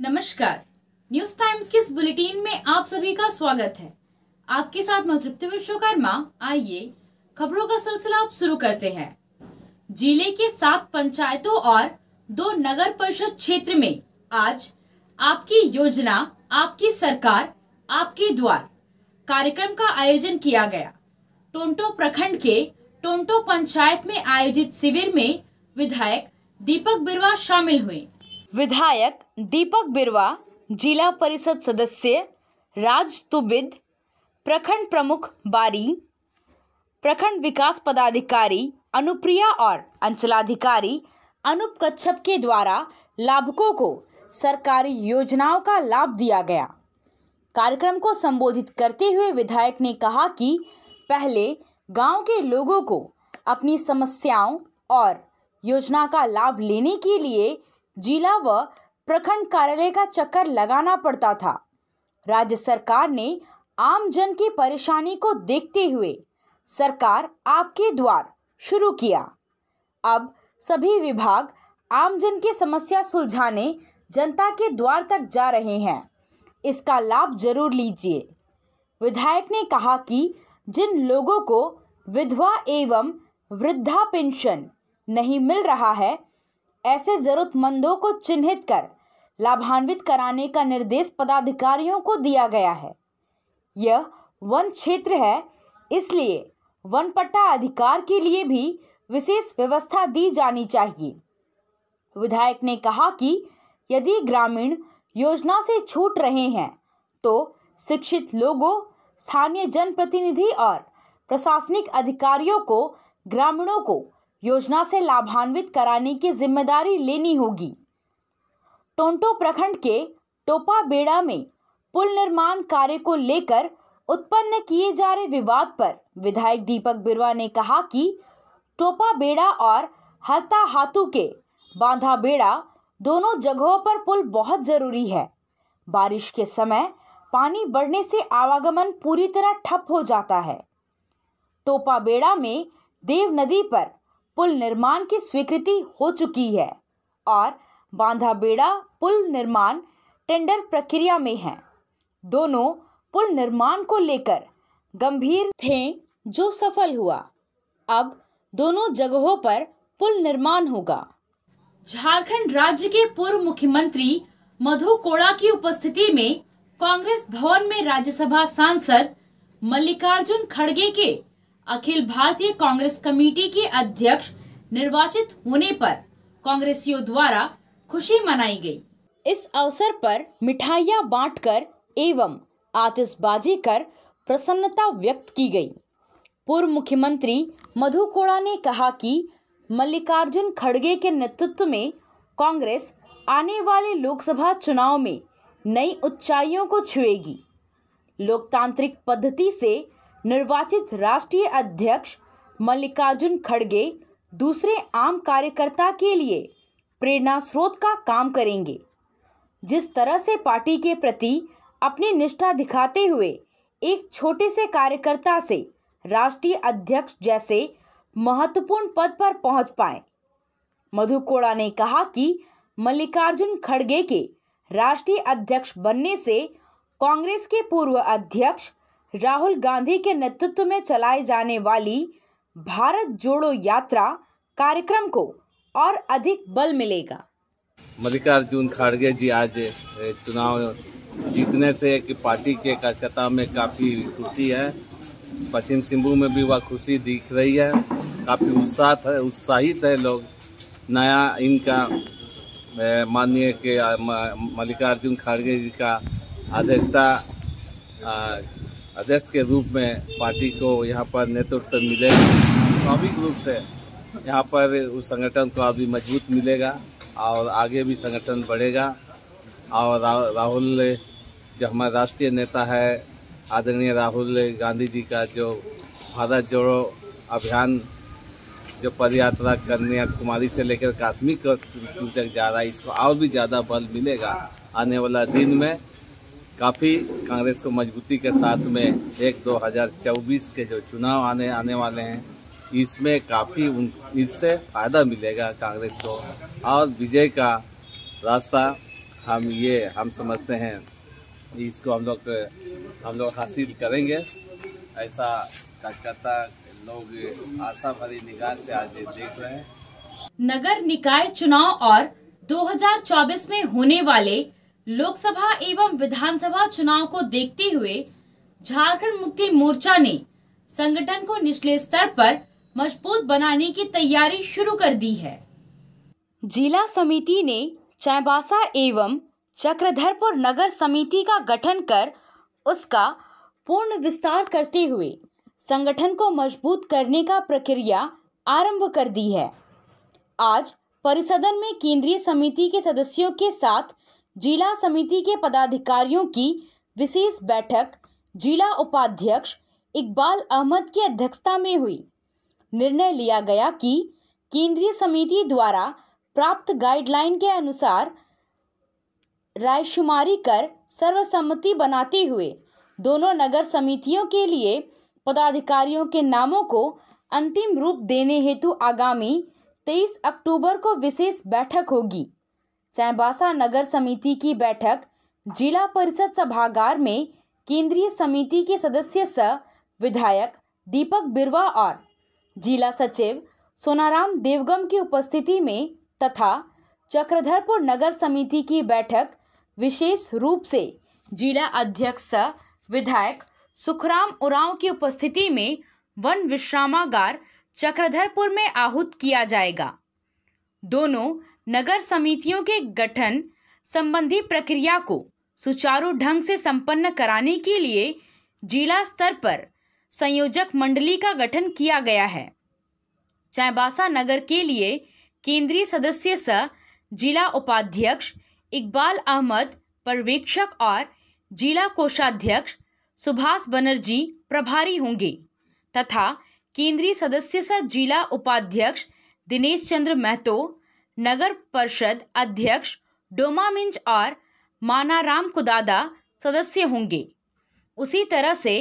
नमस्कार news times के इस बुलेटिन में आप सभी का स्वागत है आपके साथ मैं तृप्ति विश्वकर्मा आइए खबरों का सिलसिला आप शुरू करते हैं जिले के सात पंचायतों और दो नगर परिषद क्षेत्र में आज आपकी योजना आपकी सरकार आपके द्वार कार्यक्रम का आयोजन किया गया टोंटो प्रखंड के टोंटो पंचायत में आयोजित शिविर में विधायक दीपक बिरवा शामिल हुए विधायक दीपक बिरवा जिला परिषद सदस्य राज तुबिद प्रखंड प्रमुख बारी प्रखंड विकास पदाधिकारी अनुप्रिया और अंचलाधिकारी अनुप कच्छप के द्वारा लाभुकों को सरकारी योजनाओं का लाभ दिया गया कार्यक्रम को संबोधित करते हुए विधायक ने कहा कि पहले गांव के लोगों को अपनी समस्याओं और योजना का लाभ लेने के लिए जिला व प्रखंड कार्यालय का चक्कर लगाना पड़ता था राज्य सरकार ने आम जन की परेशानी को देखते हुए सरकार आपके द्वार शुरू किया अब सभी विभाग आमजन की समस्या सुलझाने जनता के द्वार तक जा रहे हैं इसका लाभ जरूर लीजिए विधायक ने कहा कि जिन लोगों को विधवा एवं वृद्धा पेंशन नहीं मिल रहा है ऐसे जरूरतमंदों को चिन्हित कर लाभान्वित कराने का निर्देश पदाधिकारियों को दिया गया है यह वन क्षेत्र है इसलिए वन पट्टा अधिकार के लिए भी विशेष व्यवस्था दी जानी चाहिए विधायक ने कहा कि यदि ग्रामीण योजना से छूट रहे हैं तो शिक्षित लोगों स्थानीय जनप्रतिनिधि और प्रशासनिक अधिकारियों को ग्रामीणों को योजना से लाभान्वित कराने की जिम्मेदारी लेनी होगी टोंटो प्रखंड के टोपा बेड़ा में पुल निर्माण कार्य को लेकर उत्पन्न किए जा रहे विवाद पर विधायक दीपक बिरवा ने कहा कि टोपा बेड़ा और हता हाथू के बांधा बेड़ा दोनों जगहों पर पुल बहुत जरूरी है बारिश के समय पानी बढ़ने से आवागमन पूरी तरह ठप हो जाता है टोपा बेड़ा में देव नदी पर पुल निर्माण की स्वीकृति हो चुकी है और बांधाबेड़ा पुल निर्माण टेंडर प्रक्रिया में है दोनों पुल निर्माण को लेकर गंभीर थे जो सफल हुआ अब दोनों जगहों पर पुल निर्माण होगा झारखंड राज्य के पूर्व मुख्यमंत्री मधु कोड़ा की उपस्थिति में कांग्रेस भवन में राज्यसभा सांसद मल्लिकार्जुन खड़गे के अखिल भारतीय कांग्रेस कमेटी के अध्यक्ष निर्वाचित होने पर कांग्रेसियों द्वारा खुशी मनाई गई इस अवसर पर मिठाइयाँ बांटकर एवं आतिशबाजी कर प्रसन्नता व्यक्त की गई पूर्व मुख्यमंत्री मधु कोड़ा ने कहा कि मल्लिकार्जुन खड़गे के नेतृत्व में कांग्रेस आने वाले लोकसभा चुनाव में नई ऊंचाइयों को छुएगी लोकतांत्रिक पद्धति से निर्वाचित राष्ट्रीय अध्यक्ष मल्लिकार्जुन खड़गे दूसरे आम कार्यकर्ता के लिए प्रेरणा स्रोत का काम करेंगे जिस तरह से पार्टी के प्रति अपनी निष्ठा दिखाते हुए एक छोटे से कार्यकर्ता से राष्ट्रीय अध्यक्ष जैसे महत्वपूर्ण पद पर पहुंच पाए मधु कोड़ा ने कहा कि मल्लिकार्जुन खड़गे के राष्ट्रीय अध्यक्ष बनने से कांग्रेस के पूर्व अध्यक्ष राहुल गांधी के नेतृत्व में चलाए जाने वाली भारत जोड़ो यात्रा कार्यक्रम को और अधिक बल मिलेगा मल्लिकार्जुन खड़गे जी आज चुनाव जीतने से कि पार्टी के कार्यकर्ता में काफ़ी खुशी है पश्चिम सिंहभूम में भी वह खुशी दिख रही है काफ़ी उत्साह है उत्साहित है लोग नया इनका माननीय के मल्लिकार्जुन खड़गे जी का अध्यक्षता अध्यक्ष के रूप में पार्टी को यहाँ पर नेतृत्व मिलेगा स्वाभाविक रूप से यहाँ पर उस संगठन को अभी मजबूत मिलेगा और आगे भी संगठन बढ़ेगा और रा, राहुल जो हमारा राष्ट्रीय नेता है आदरणीय राहुल गांधी जी का जो भारत जोड़ो अभियान जो पदयात्रा कन्याकुमारी से लेकर काश्मीर तक जा रहा है इसको और भी ज़्यादा बल मिलेगा आने वाला दिन में काफ़ी कांग्रेस को मजबूती के साथ में एक दो हज़ार चौबीस के जो चुनाव आने आने वाले हैं इसमें काफ़ी उन इससे फ़ायदा मिलेगा कांग्रेस को और विजय का रास्ता हम ये हम समझते हैं इसको हम लोग हम लोग हासिल करेंगे ऐसा कार्यकर्ता लोग आशा भरी निगाह से आज देख रहे हैं नगर निकाय चुनाव और 2024 में होने वाले लोकसभा एवं विधानसभा चुनाव को देखते हुए झारखंड मुक्ति मोर्चा ने संगठन को निचले स्तर पर मजबूत बनाने की तैयारी शुरू कर दी है जिला समिति ने चैबासा एवं चक्रधरपुर नगर समिति का गठन कर उसका पूर्ण विस्तार करते हुए संगठन को मजबूत करने का प्रक्रिया आरंभ कर दी है आज परिसदन में केंद्रीय समिति के सदस्यों के साथ जिला समिति के पदाधिकारियों की विशेष बैठक जिला उपाध्यक्ष इकबाल अहमद की अध्यक्षता में हुई निर्णय लिया गया कि केंद्रीय समिति द्वारा प्राप्त गाइडलाइन के अनुसार रायशुमारी कर सर्वसम्मति बनाते हुए दोनों नगर समितियों के लिए पदाधिकारियों के नामों को अंतिम रूप देने हेतु आगामी 23 अक्टूबर को विशेष बैठक होगी चैबासा नगर समिति की बैठक जिला परिषद सभागार में केंद्रीय समिति के सदस्य स विधायक दीपक बिरवा और जिला सचिव सोनाराम देवगम की उपस्थिति में तथा चक्रधरपुर नगर समिति की बैठक विशेष रूप से जिला अध्यक्ष स विधायक सुखराम उराव की उपस्थिति में वन विश्रामागार चक्रधरपुर में आहूत किया जाएगा दोनों नगर समितियों के गठन संबंधी प्रक्रिया को सुचारू ढंग से संपन्न कराने के लिए जिला स्तर पर संयोजक मंडली का गठन किया गया है चाईबासा नगर के लिए केंद्रीय सदस्य स जिला उपाध्यक्ष इकबाल अहमद पर्यवेक्षक और जिला कोषाध्यक्ष सुभाष बनर्जी प्रभारी होंगे तथा केंद्रीय सदस्य स जिला उपाध्यक्ष दिनेश चंद्र महतो नगर परिषद अध्यक्ष डोमा मिंज और मानाराम कुदादा सदस्य होंगे उसी तरह से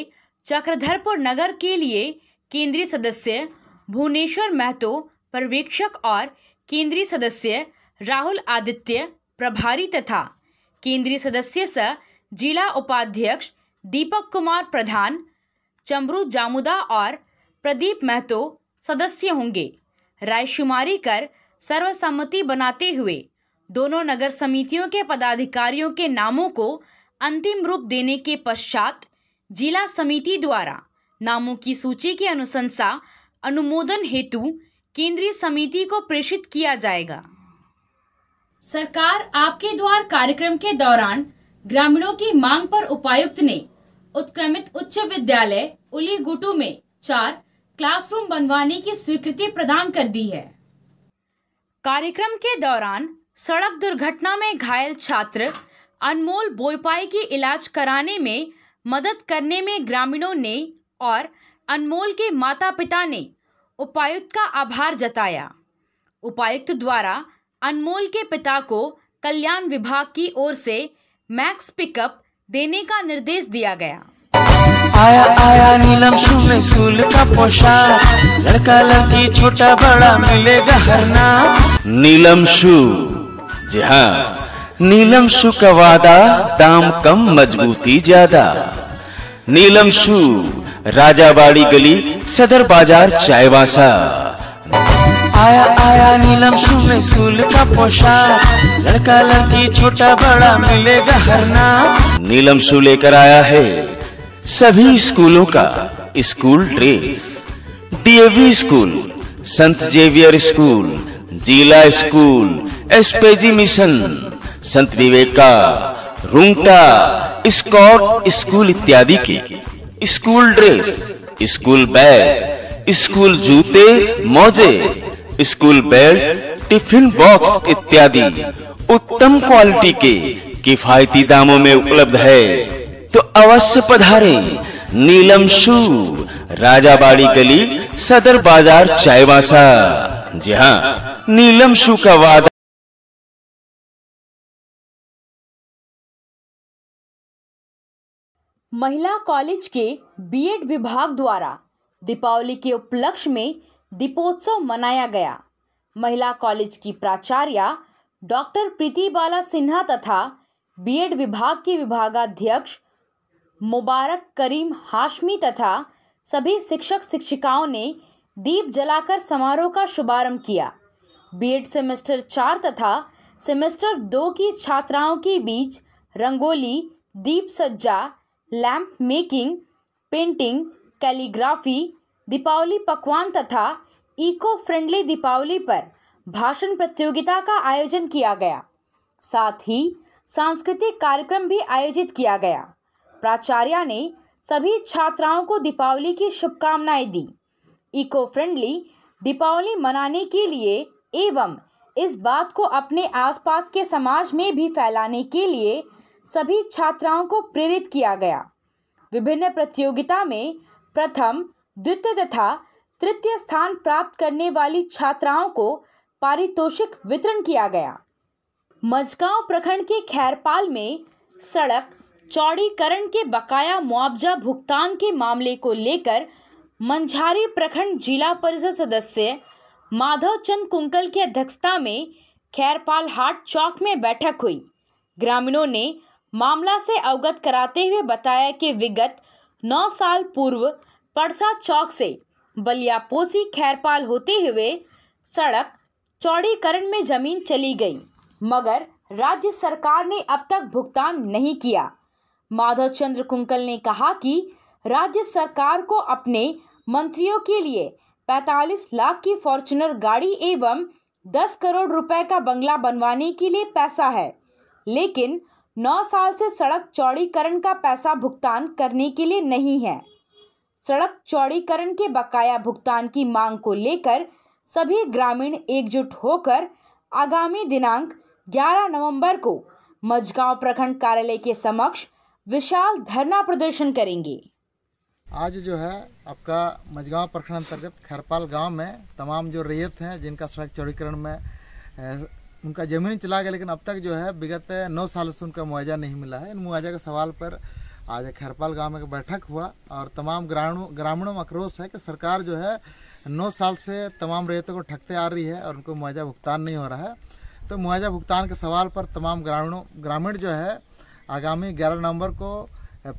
चक्रधरपुर नगर के लिए केंद्रीय सदस्य भुवनेश्वर महतो पर्यवेक्षक और केंद्रीय सदस्य राहुल आदित्य प्रभारी तथा केंद्रीय सदस्य स जिला उपाध्यक्ष दीपक कुमार प्रधान चमरू जामुदा और प्रदीप महतो सदस्य होंगे रायशुमारी कर सर्वसम्मति बनाते हुए दोनों नगर समितियों के पदाधिकारियों के नामों को अंतिम रूप देने के पश्चात जिला समिति द्वारा नामों की सूची की अनुशंसा अनुमोदन हेतु केंद्रीय समिति को प्रेषित किया जाएगा सरकार आपके द्वार कार्यक्रम के दौरान ग्रामीणों की मांग पर उपायुक्त ने उत्क्रमित उच्च विद्यालय उली गुटू में चार क्लासरूम बनवाने की स्वीकृति प्रदान कर दी है कार्यक्रम के दौरान सड़क दुर्घटना में घायल छात्र अनमोल बोईपाई की इलाज कराने में मदद करने में ग्रामीणों ने और अनमोल के माता पिता ने उपायुक्त का आभार जताया उपायुक्त द्वारा अनमोल के पिता को कल्याण विभाग की ओर से मैक्स पिकअप देने का निर्देश दिया गया आया आया नीलम सुन स्कूल का पोशाक लड़का लड़की छोटा बड़ा मिलेगा हर नाम नीलम शु जी हाँ नीलम शु का वादा दाम कम मजबूती ज्यादा नीलम शु राजाबाड़ी गली सदर बाजार चायवासा आया आया नीलम शु में स्कूल का पोशाक लड़का लड़की छोटा बड़ा मिलेगा हर नाम नीलम शु लेकर आया है सभी स्कूलों का स्कूल ड्रेस डीएवी स्कूल संत जेवियर स्कूल जिला स्कूल एसपीजी मिशन संत विवेका रूंगटा स्कॉट स्कूल इत्यादि के school dress school bag school जूते मोजे स्कूल बेल्ट टिफिन बॉक्स इत्यादि उत्तम क्वालिटी के किफायती दामों में उपलब्ध है तो अवश्य पधारे नीलम शू राजाबाड़ी गली सदर बाजार चायवासा जी हाँ नीलम शु का वादा महिला कॉलेज के बीएड विभाग द्वारा दीपावली के उपलक्ष्य में दीपोत्सव मनाया गया महिला कॉलेज की प्राचार्य डॉक्टर प्रीति बाला सिन्हा तथा बीएड विभाग के विभागाध्यक्ष मुबारक करीम हाशमी तथा सभी शिक्षक शिक्षिकाओं ने दीप जलाकर समारोह का शुभारंभ किया बीएड सेमेस्टर चार तथा सेमेस्टर दो की छात्राओं के बीच रंगोली दीप सज्जा lamp making painting calligraphy Deepawali पकवान तथा इको फ्रेंडली दीपावली पर भाषण प्रतियोगिता का आयोजन किया गया साथ ही सांस्कृतिक कार्यक्रम भी आयोजित किया गया प्राचार्य ने सभी छात्राओं को दीपावली की शुभकामनाएं दी इको फ्रेंडली दीपावली मनाने के लिए एवं इस बात को अपने आसपास के समाज में भी फैलाने के लिए सभी छात्राओं को प्रेरित किया गया विभिन्न प्रतियोगिता में प्रथम द्वितीय तथा तृतीय स्थान प्राप्त करने वाली छात्राओं को पारितोषिक वितरण किया गया मझगांव प्रखंड के खैरपाल में सड़क चौड़ीकरण के बकाया मुआवजा भुगतान के मामले को लेकर मंझारी प्रखंड जिला परिषद सदस्य माधव चंद कुंकल की अध्यक्षता में खैरपाल हाट चौक में बैठक हुई ग्रामीणों ने मामला से अवगत कराते हुए बताया कि विगत नौ साल पूर्व पड़सा चौक से बलियापोसी खैरपाल होते हुए सड़क चौड़ीकरण में जमीन चली गई मगर राज्य सरकार ने अब तक भुगतान नहीं किया माधव चंद्र कुंकल ने कहा कि राज्य सरकार को अपने मंत्रियों के लिए पैतालीस लाख की फॉर्चुनर गाड़ी एवं दस करोड़ रुपए का बंगला बनवाने के लिए पैसा है लेकिन नौ साल से सड़क चौड़ीकरण का पैसा भुगतान करने के लिए नहीं है सड़क चौड़ीकरण के बकाया भुगतान की मांग को लेकर सभी ग्रामीण एकजुट होकर आगामी दिनांक 11 नवंबर को मझगांव प्रखंड कार्यालय के समक्ष विशाल धरना प्रदर्शन करेंगे आज जो है आपका मझगांव प्रखंड अंतर्गत खैरपाल गांव में तमाम जो रैयत हैं जिनका सड़क चौड़ीकरण में उनका ज़मीन चला गया लेकिन अब तक जो है विगत नौ साल से उनका मुआवजा नहीं मिला है इन मुआवजा के सवाल पर आज खैरपाल गांव में एक बैठक हुआ और तमाम ग्रामीणों ग्रामीणों में आक्रोश है कि सरकार जो है नौ साल से तमाम रैयतों को ठगते आ रही है और उनको मुआवजा भुगतान नहीं हो रहा है तो मुआवजा भुगतान के सवाल पर तमाम ग्रामीणों ग्रामीण जो है आगामी ग्यारह नवंबर को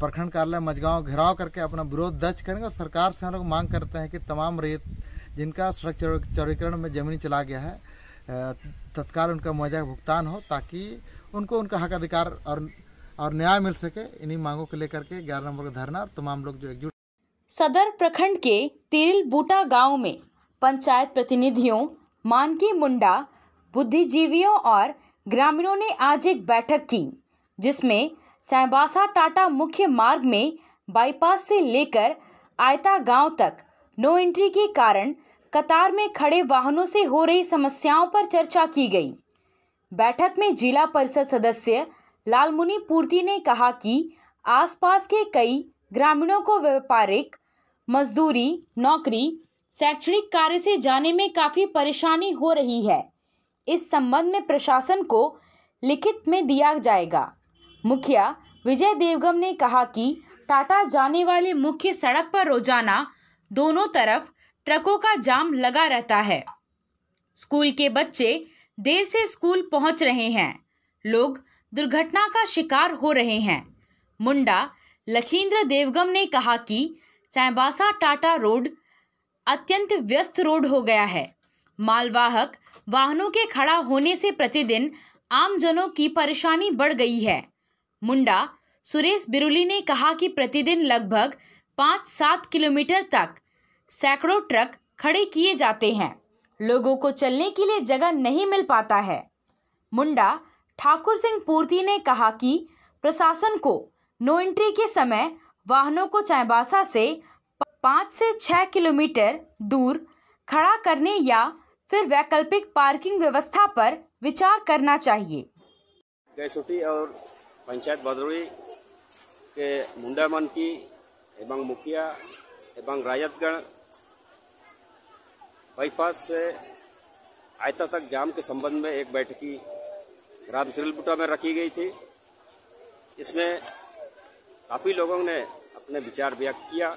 प्रखंड कार्यालय मझगांव घेराव करके अपना विरोध दर्ज करेंगे और सरकार से हम लोग मांग करते हैं कि तमाम रेत जिनका सड़क चौड़ीकरण में जमीन चला गया है तत्काल उनका मुआवजा भुगतान हो ताकि उनको उनका हक अधिकार और और न्याय मिल सके इन्हीं मांगों को लेकर के ग्यारह नंबर का धरना और तमाम लोग जो एकजुट सदर प्रखंड के तिरिल बूटा गाँव में पंचायत प्रतिनिधियों मानकी मुंडा बुद्धिजीवियों और ग्रामीणों ने आज एक बैठक की जिसमें चाईबासा टाटा मुख्य मार्ग में बाईपास से लेकर आयता गांव तक नो एंट्री के कारण कतार में खड़े वाहनों से हो रही समस्याओं पर चर्चा की गई बैठक में जिला परिषद सदस्य लालमुनि पूर्ति ने कहा कि आसपास के कई ग्रामीणों को व्यापारिक मजदूरी नौकरी शैक्षणिक कार्य से जाने में काफ़ी परेशानी हो रही है इस संबंध में प्रशासन को लिखित में दिया जाएगा मुखिया विजय देवगम ने कहा कि टाटा जाने वाले मुख्य सड़क पर रोजाना दोनों तरफ ट्रकों का जाम लगा रहता है स्कूल के बच्चे देर से स्कूल पहुंच रहे हैं लोग दुर्घटना का शिकार हो रहे हैं मुंडा लखींद्र देवगम ने कहा कि चैबासा टाटा रोड अत्यंत व्यस्त रोड हो गया है मालवाहक वाहनों के खड़ा होने से प्रतिदिन आमजनों की परेशानी बढ़ गई है मुंडा सुरेश बिरुली ने कहा कि प्रतिदिन लगभग पाँच सात किलोमीटर तक सैकड़ों ट्रक खड़े किए जाते हैं लोगों को चलने के लिए जगह नहीं मिल पाता है मुंडा ठाकुर सिंह पूर्ति ने कहा कि प्रशासन को नो एंट्री के समय वाहनों को चाईबासा से पाँच से छः किलोमीटर दूर खड़ा करने या फिर वैकल्पिक पार्किंग व्यवस्था पर विचार करना चाहिए और पंचायत भदरुई के मुंडा मंत्री एवं मुखिया एवं राजतगढ़ बाईपास से आयता तक जाम के संबंध में एक बैठकी ग्राम त्रिलबुटा में रखी गई थी इसमें काफ़ी लोगों ने अपने विचार व्यक्त किया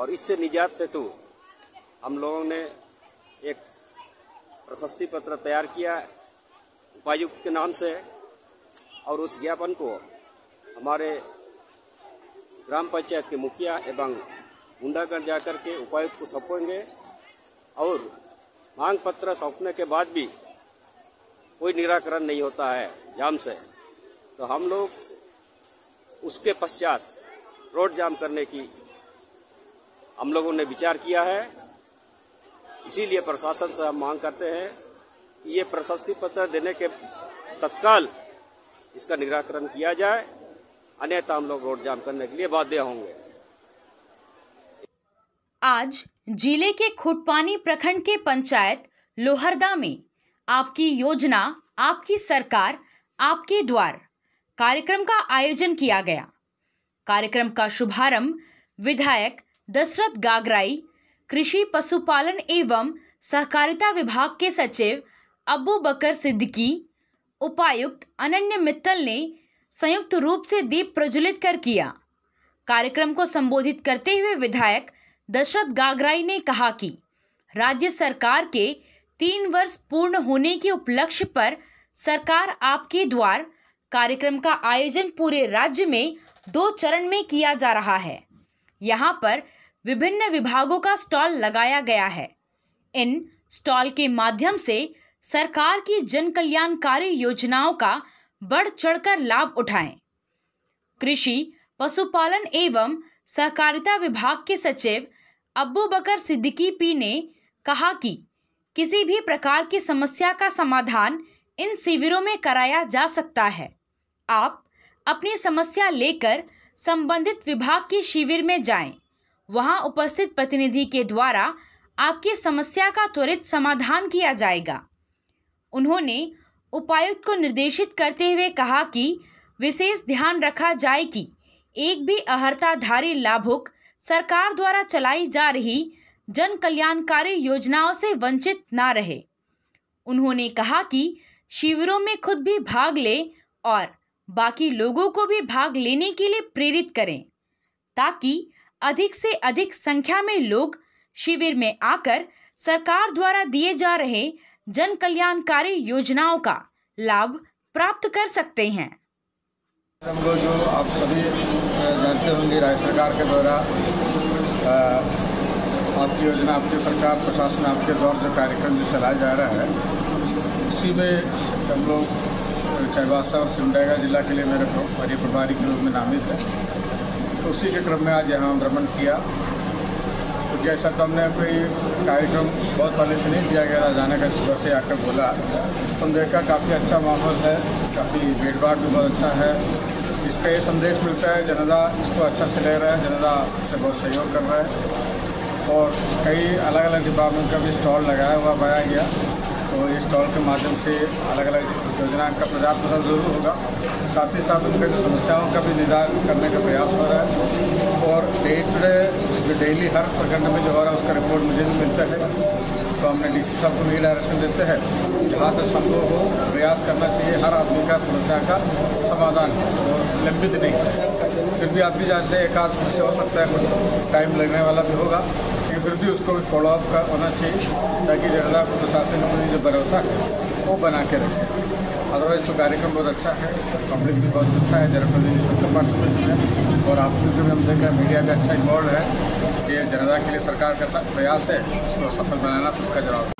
और इससे निजात हेतु हम लोगों ने एक प्रशस्ति पत्र तैयार किया उपायुक्त के नाम से और उस ज्ञापन को हमारे ग्राम पंचायत के मुखिया एवं गुंडागढ़ जाकर के उपायुक्त को सौंपेंगे और मांग पत्र सौंपने के बाद भी कोई निराकरण नहीं होता है जाम से तो हम लोग उसके पश्चात रोड जाम करने की हम लोगों ने विचार किया है इसीलिए प्रशासन से हम मांग करते हैं कि ये प्रशस्ति पत्र देने के तत्काल इसका निराकरण किया जाए अन्यथा हम लोग रोड जाम करने के लिए बाध्य होंगे आज जिले के खुटपानी प्रखंड के पंचायत लोहरदा में आपकी योजना आपकी सरकार आपके द्वार कार्यक्रम का आयोजन किया गया कार्यक्रम का शुभारंभ विधायक दशरथ गागराई कृषि पशुपालन एवं सहकारिता विभाग के सचिव अबू बकर सिद्दीकी उपायुक्त अनन्य मित्तल ने संयुक्त रूप से दीप प्रज्वलित कर किया कार्यक्रम को संबोधित करते हुए विधायक दशरथ गागराई ने कहा कि राज्य सरकार के तीन वर्ष पूर्ण होने के उपलक्ष्य पर सरकार आपके द्वार कार्यक्रम का आयोजन पूरे राज्य में दो चरण में किया जा रहा है यहाँ पर विभिन्न विभागों का स्टॉल लगाया गया है इन स्टॉल के माध्यम से सरकार की जन कल्याणकारी योजनाओं का बढ़ चढ़कर लाभ उठाएं। कृषि पशुपालन एवं सहकारिता विभाग के सचिव अबू बकर सिद्दीकी पी ने कहा कि किसी भी प्रकार की समस्या का समाधान इन शिविरों में कराया जा सकता है आप अपनी समस्या लेकर संबंधित विभाग के शिविर में जाएं। वहां उपस्थित प्रतिनिधि के द्वारा आपकी समस्या का त्वरित समाधान किया जाएगा उन्होंने उपायुक्त को निर्देशित करते हुए कहा कि विशेष ध्यान रखा जाए कि एक भी अहर्ताधारी लाभुक सरकार द्वारा चलाई जा रही जन कल्याणकारी योजनाओं से वंचित ना रहे उन्होंने कहा कि शिविरों में खुद भी भाग ले और बाकी लोगों को भी भाग लेने के लिए प्रेरित करें ताकि अधिक से अधिक संख्या में लोग शिविर में आकर सरकार द्वारा दिए जा रहे जन कल्याणकारी योजनाओं का लाभ प्राप्त कर सकते हैं हम लोग जो आप सभी जानते होंगे राज्य सरकार के द्वारा आपकी योजना आपकी सरकार प्रशासन आपके द्वारा जो कार्यक्रम जो चलाया जा रहा है उसी में हम लोग चाईबासा और सिमडेगा जिला के लिए मेरे प्रभारी के रूप में नामित है तो उसी के क्रम में आज यहाँ भ्रमण किया जैसा तो हमने कोई कार्यक्रम बहुत पहले से नहीं दिया गया का सुबह से आकर बोला तो हम देखा काफ़ी अच्छा माहौल है काफ़ी भीड़ भाड़ भी बहुत अच्छा है इसका ये संदेश मिलता है जनता इसको अच्छा से ले रहा है जनता इससे बहुत सहयोग कर रहा है और कई अलग अलग डिपार्टमेंट का भी स्टॉल लगाया हुआ पाया गया तो इस स्टॉल के माध्यम से अलग अलग योजना का प्रचार प्रसार जरूर होगा साथ ही साथ उनका जो समस्याओं का भी निदान करने का प्रयास हो रहा है और डे टू डे जो डेली हर प्रखंड में जो हो रहा है उसका रिपोर्ट मुझे भी मिलता है तो हमने डी सी साहब को भी डायरेक्शन देते हैं जहाँ से संभव हो प्रयास करना चाहिए हर आदमी का समस्या का समाधान लंबित नहीं फिर भी आप भी जानते हैं एक आध समस्या हो सकता है कुछ टाइम लगने वाला भी होगा लेकिन फिर भी उसको भी फॉलोअप का होना चाहिए ताकि जनता प्रशासन में जो भरोसा है वो बना के रखें अदरवाइज तो कार्यक्रम बहुत अच्छा है पब्लिक भी बहुत अच्छा है जनप्रतिनिधि सबका पार्टिसिपेट है और आप क्योंकि हम देख रहे मीडिया का अच्छा इन्वॉल्व है ये जनता के लिए सरकार का प्रयास है इसको सफल बनाना सबका जवाब